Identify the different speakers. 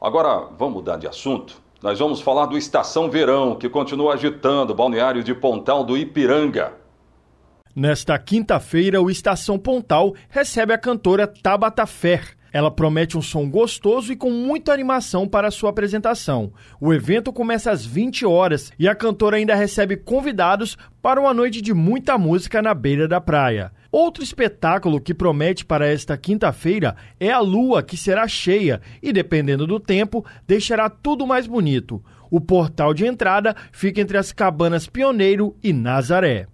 Speaker 1: Agora, vamos mudar de assunto. Nós vamos falar do Estação Verão, que continua agitando o balneário de Pontal do Ipiranga.
Speaker 2: Nesta quinta-feira, o Estação Pontal recebe a cantora Tabata Fer. Ela promete um som gostoso e com muita animação para a sua apresentação. O evento começa às 20 horas e a cantora ainda recebe convidados para uma noite de muita música na beira da praia. Outro espetáculo que promete para esta quinta-feira é a lua que será cheia e, dependendo do tempo, deixará tudo mais bonito. O portal de entrada fica entre as cabanas Pioneiro e Nazaré.